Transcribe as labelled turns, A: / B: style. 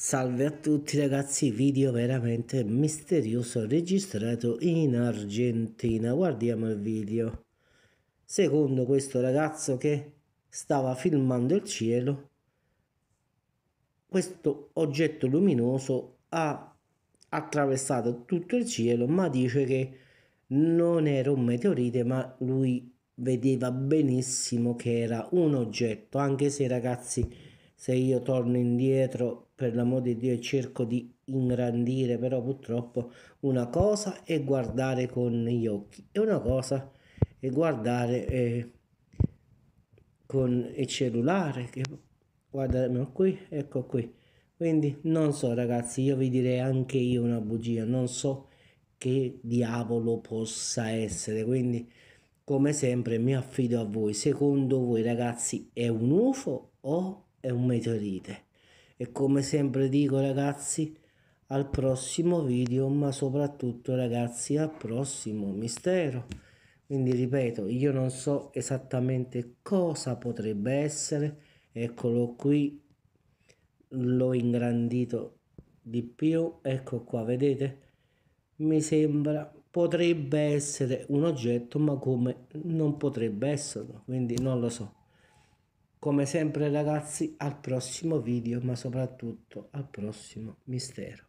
A: Salve a tutti ragazzi, video veramente misterioso registrato in Argentina, guardiamo il video. Secondo questo ragazzo che stava filmando il cielo, questo oggetto luminoso ha attraversato tutto il cielo ma dice che non era un meteorite ma lui vedeva benissimo che era un oggetto, anche se ragazzi se io torno indietro, per l'amor di Dio, e cerco di ingrandire, però purtroppo una cosa è guardare con gli occhi e una cosa è guardare eh, con il cellulare. Che, guarda, qui, ecco qui. Quindi non so ragazzi, io vi direi anche io una bugia, non so che diavolo possa essere, quindi come sempre mi affido a voi, secondo voi ragazzi è un UFO o è un meteorite. E come sempre dico ragazzi, al prossimo video, ma soprattutto ragazzi al prossimo mistero. Quindi ripeto, io non so esattamente cosa potrebbe essere, eccolo qui, l'ho ingrandito di più, ecco qua, vedete? Mi sembra potrebbe essere un oggetto, ma come non potrebbe esserlo, quindi non lo so. Come sempre ragazzi al prossimo video ma soprattutto al prossimo mistero.